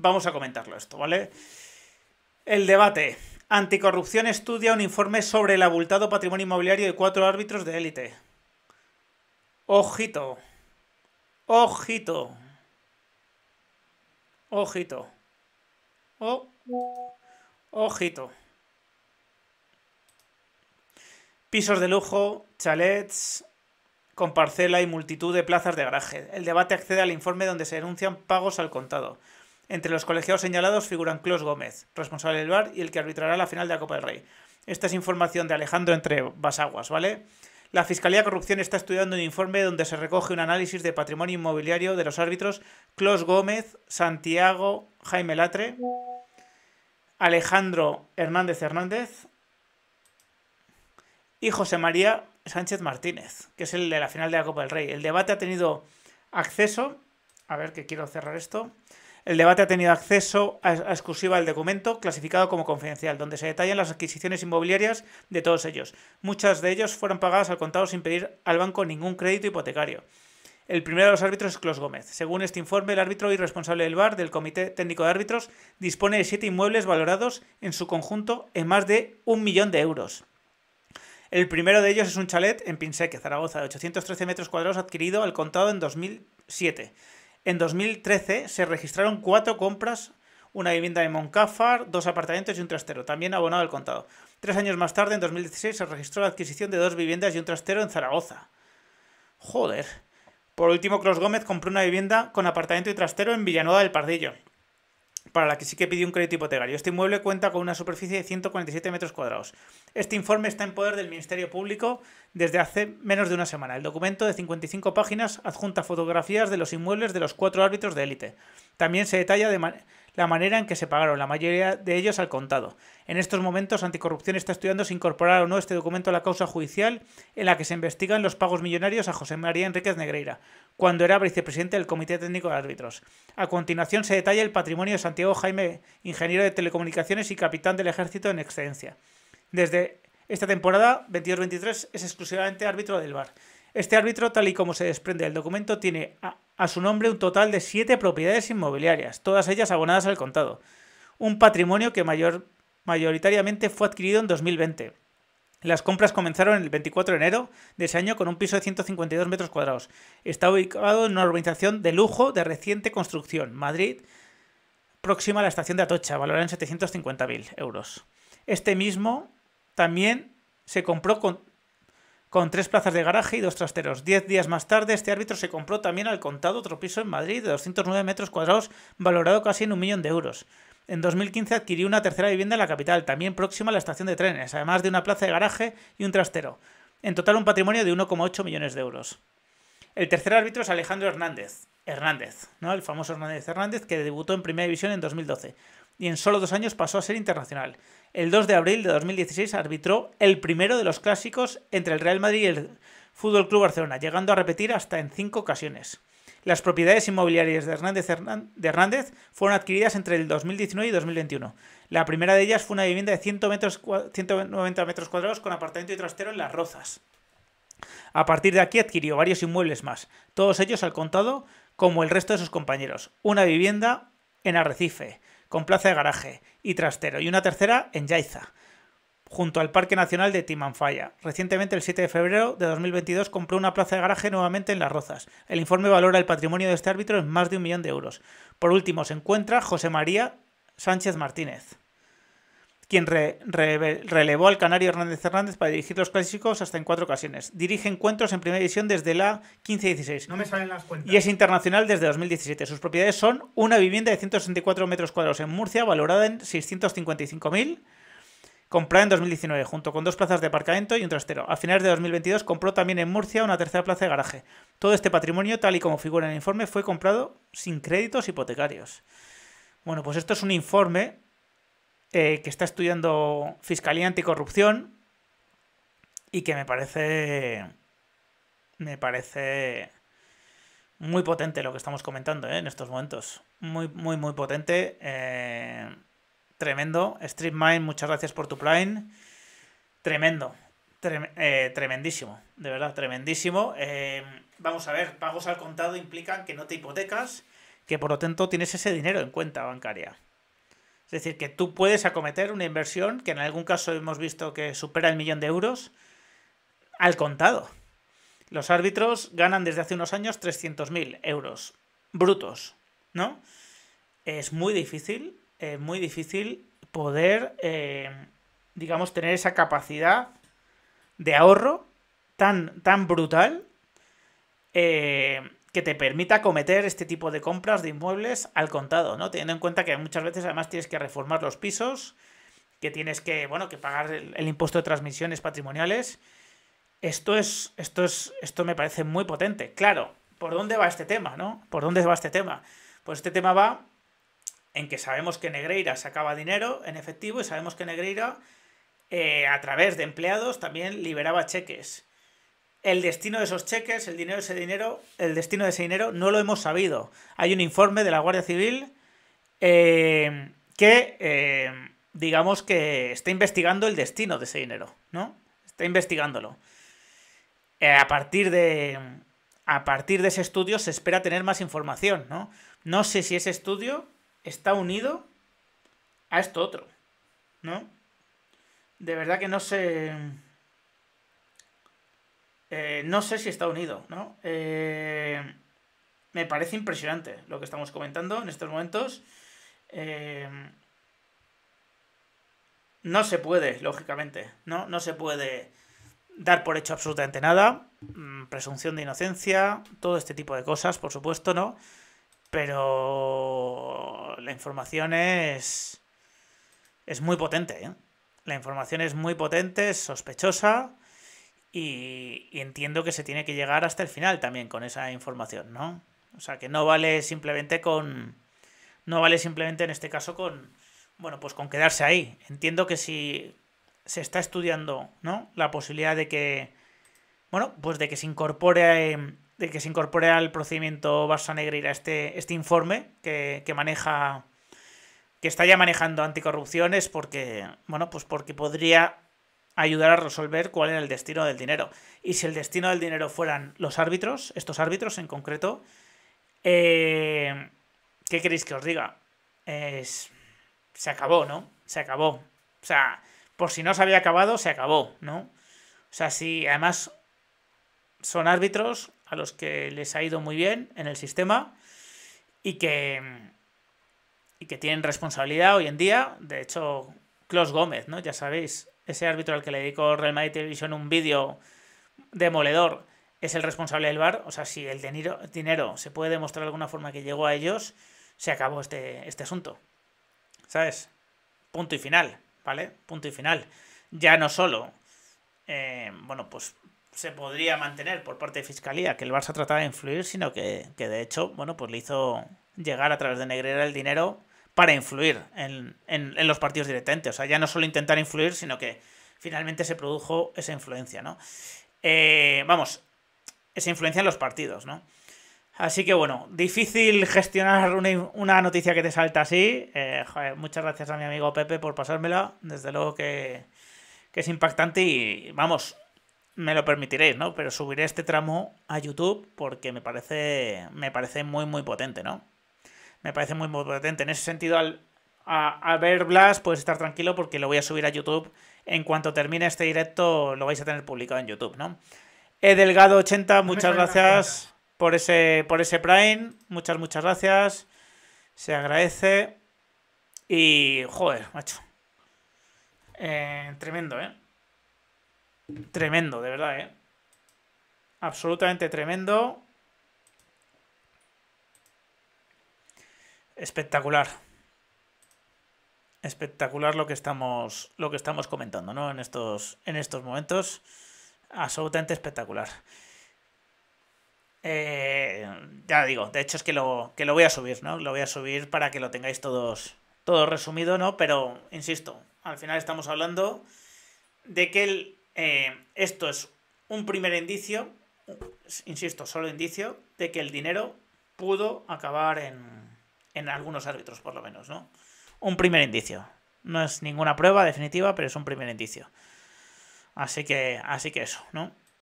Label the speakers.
Speaker 1: vamos a comentarlo esto, ¿vale? El debate. Anticorrupción estudia un informe sobre el abultado patrimonio inmobiliario de cuatro árbitros de élite. Ojito. Ojito. Ojito. Ojito. Pisos de lujo, chalets, con parcela y multitud de plazas de garaje. El debate accede al informe donde se denuncian pagos al contado. Entre los colegiados señalados figuran Clos Gómez, responsable del bar y el que arbitrará la final de la Copa del Rey. Esta es información de Alejandro entre Basaguas, ¿vale? La Fiscalía de Corrupción está estudiando un informe donde se recoge un análisis de patrimonio inmobiliario de los árbitros Clos Gómez, Santiago Jaime Latre, Alejandro Hernández Hernández y José María Sánchez Martínez, que es el de la final de la Copa del Rey. El debate ha tenido acceso. A ver, que quiero cerrar esto el debate ha tenido acceso a, exclusiva al documento clasificado como confidencial, donde se detallan las adquisiciones inmobiliarias de todos ellos. Muchas de ellos fueron pagadas al contado sin pedir al banco ningún crédito hipotecario. El primero de los árbitros es Clos Gómez. Según este informe, el árbitro y responsable del VAR del Comité Técnico de Árbitros dispone de siete inmuebles valorados en su conjunto en más de un millón de euros. El primero de ellos es un chalet en Pinseque, Zaragoza, de 813 metros cuadrados adquirido al contado en 2007. En 2013 se registraron cuatro compras, una vivienda en Moncáfar, dos apartamentos y un trastero, también abonado al contado. Tres años más tarde, en 2016, se registró la adquisición de dos viviendas y un trastero en Zaragoza. Joder. Por último, Cruz Gómez compró una vivienda con apartamento y trastero en Villanueva del Pardillo para la que sí que pidió un crédito hipotecario. Este inmueble cuenta con una superficie de 147 metros cuadrados. Este informe está en poder del Ministerio Público desde hace menos de una semana. El documento de 55 páginas adjunta fotografías de los inmuebles de los cuatro árbitros de élite. También se detalla de manera la manera en que se pagaron, la mayoría de ellos al contado. En estos momentos, Anticorrupción está estudiando si incorporar o no este documento a la causa judicial en la que se investigan los pagos millonarios a José María Enríquez Negreira, cuando era vicepresidente del Comité Técnico de Árbitros. A continuación se detalla el patrimonio de Santiago Jaime, ingeniero de telecomunicaciones y capitán del ejército en excedencia. Desde esta temporada, 22-23, es exclusivamente árbitro del VAR. Este árbitro, tal y como se desprende del documento, tiene a a su nombre un total de siete propiedades inmobiliarias, todas ellas abonadas al contado. Un patrimonio que mayor, mayoritariamente fue adquirido en 2020. Las compras comenzaron el 24 de enero de ese año con un piso de 152 metros cuadrados. Está ubicado en una urbanización de lujo de reciente construcción, Madrid, próxima a la estación de Atocha, valorada en 750.000 euros. Este mismo también se compró con con tres plazas de garaje y dos trasteros. Diez días más tarde, este árbitro se compró también al contado otro piso en Madrid de 209 metros cuadrados, valorado casi en un millón de euros. En 2015 adquirió una tercera vivienda en la capital, también próxima a la estación de trenes, además de una plaza de garaje y un trastero. En total un patrimonio de 1,8 millones de euros. El tercer árbitro es Alejandro Hernández, Hernández, ¿no? El famoso Hernández Hernández que debutó en Primera División en 2012 y en solo dos años pasó a ser internacional el 2 de abril de 2016 arbitró el primero de los clásicos entre el Real Madrid y el Fútbol Club Barcelona, llegando a repetir hasta en cinco ocasiones. Las propiedades inmobiliarias de Hernández, fueron adquiridas entre el 2019 y 2021. La primera de ellas fue una vivienda de 190 metros cuadrados con apartamento y trastero en Las Rozas. A partir de aquí adquirió varios inmuebles más, todos ellos al contado como el resto de sus compañeros. Una vivienda en Arrecife, con plaza de garaje y trastero, y una tercera en Yaiza, junto al Parque Nacional de Timanfaya. Recientemente, el 7 de febrero de 2022, compró una plaza de garaje nuevamente en Las Rozas. El informe valora el patrimonio de este árbitro en más de un millón de euros. Por último, se encuentra José María Sánchez Martínez quien relevó al canario Hernández Hernández para dirigir los clásicos hasta en cuatro ocasiones. Dirige encuentros en primera división desde la 15-16. No me salen las cuentas. Y es internacional desde 2017. Sus propiedades son una vivienda de 164 metros cuadrados en Murcia, valorada en 655.000 comprada en 2019, junto con dos plazas de aparcamiento y un trastero. A finales de 2022 compró también en Murcia una tercera plaza de garaje. Todo este patrimonio, tal y como figura en el informe, fue comprado sin créditos hipotecarios. Bueno, pues esto es un informe eh, que está estudiando Fiscalía Anticorrupción y que me parece... Me parece muy potente lo que estamos comentando eh, en estos momentos. Muy, muy, muy potente. Eh, tremendo. Streetmind, muchas gracias por tu plan Tremendo. tremendísimo. De verdad, tremendísimo. vamos a ver, pagos al contado implican que no te hipotecas, que por lo tanto tienes ese dinero en cuenta bancaria. Es decir, que tú puedes acometer una inversión que en algún caso hemos visto que supera el millón de euros al contado. Los árbitros ganan desde hace unos años 300.000 euros brutos, ¿no? Es muy difícil, es eh, muy difícil poder, eh, digamos, tener esa capacidad de ahorro tan, tan brutal. Eh, que te permita cometer este tipo de compras de inmuebles al contado, ¿no? Teniendo en cuenta que muchas veces además tienes que reformar los pisos, que tienes que, bueno, que pagar el, impuesto de transmisiones patrimoniales. Esto es, esto es, esto me parece muy potente. Claro, ¿por dónde va este tema, no? ¿Por dónde va este tema? Pues este tema va en que sabemos que Negreira sacaba dinero en efectivo y sabemos que Negreira, eh, a través de empleados, también liberaba cheques el destino de esos cheques, el dinero de ese dinero, el destino de ese dinero, no lo hemos sabido. Hay un informe de la Guardia Civil eh, que, eh, digamos que está investigando el destino de ese dinero, ¿no? Está investigándolo. Eh, a partir de a partir de ese estudio se espera tener más información, ¿no? No sé si ese estudio está unido a esto otro, ¿no? De verdad que no sé. Eh, no sé si está unido, ¿no? Eh, me parece impresionante lo que estamos comentando en estos momentos. Eh, no se puede, lógicamente, ¿no? No se puede dar por hecho absolutamente nada. Mm, presunción de inocencia, todo este tipo de cosas, por supuesto, ¿no? Pero la información es. es muy potente, ¿eh? La información es muy potente, es sospechosa y entiendo que se tiene que llegar hasta el final también con esa información, ¿no? O sea, que no vale simplemente con... No vale simplemente en este caso con... Bueno, pues con quedarse ahí. Entiendo que si se está estudiando, ¿no? La posibilidad de que... Bueno, pues de que se incorpore... Em, de que se incorpore al procedimiento Barça a este, este informe que, que maneja... Que está ya manejando anticorrupciones porque... Bueno, pues porque podría ayudar a resolver cuál era el destino del dinero. Y si el destino del dinero fueran los árbitros, estos árbitros en concreto, eh, ¿qué queréis que os diga? Es, se acabó, ¿no? Se acabó. O sea, por si no se había acabado, se acabó, ¿no? O sea, si además son árbitros a los que les ha ido muy bien en el sistema y que, y que tienen responsabilidad hoy en día. De hecho, Klaus Gómez, ¿no? Ya sabéis, ese árbitro al que le dedicó Real Madrid Televisión un vídeo demoledor, es el responsable del bar, o sea, si el dinero, se puede demostrar de alguna forma que llegó a ellos, se acabó este, este asunto. ¿Sabes? Punto y final, ¿vale? Punto y final. Ya no solo, eh, bueno, pues se podría mantener por parte de Fiscalía que el ha trataba de influir, sino que, que de hecho, bueno, pues le hizo llegar a través de Negrera el dinero para influir en, los partidos directamente. O sea, ya no solo intentar influir, sino que finalmente se produjo esa influencia, ¿no? Eh, vamos, esa influencia en los partidos, ¿no? Así que bueno, difícil gestionar una, noticia que te salta así. Eh, muchas gracias a mi amigo Pepe por pasármela. Desde luego que, que es impactante y vamos, me lo permitiréis, ¿no? Pero subiré este tramo a YouTube porque me parece, me parece muy, muy potente, ¿no? me parece muy, muy potente. En ese sentido, al, a, ver Blas puedes estar tranquilo porque lo voy a subir a YouTube. En cuanto termine este directo, lo vais a tener publicado en YouTube, ¿no? edelgado Delgado80, muchas gracias por ese, por ese Prime. Muchas, muchas gracias. Se agradece. Y, joder, macho. Eh, tremendo, ¿eh? Tremendo, de verdad, ¿eh? Absolutamente tremendo. Espectacular. Espectacular lo que estamos, lo que estamos comentando, ¿no? En estos, en estos momentos. Absolutamente espectacular. Eh, ya digo, de hecho es que lo, que lo voy a subir, ¿no? Lo voy a subir para que lo tengáis todos, todo resumido, ¿no? Pero, insisto, al final estamos hablando de que el, eh, esto es un primer indicio, insisto, solo indicio, de que el dinero pudo acabar en, en algunos árbitros, por lo menos, ¿no? Un primer indicio. No es ninguna prueba definitiva, pero es un primer indicio. Así que, así que eso, ¿no?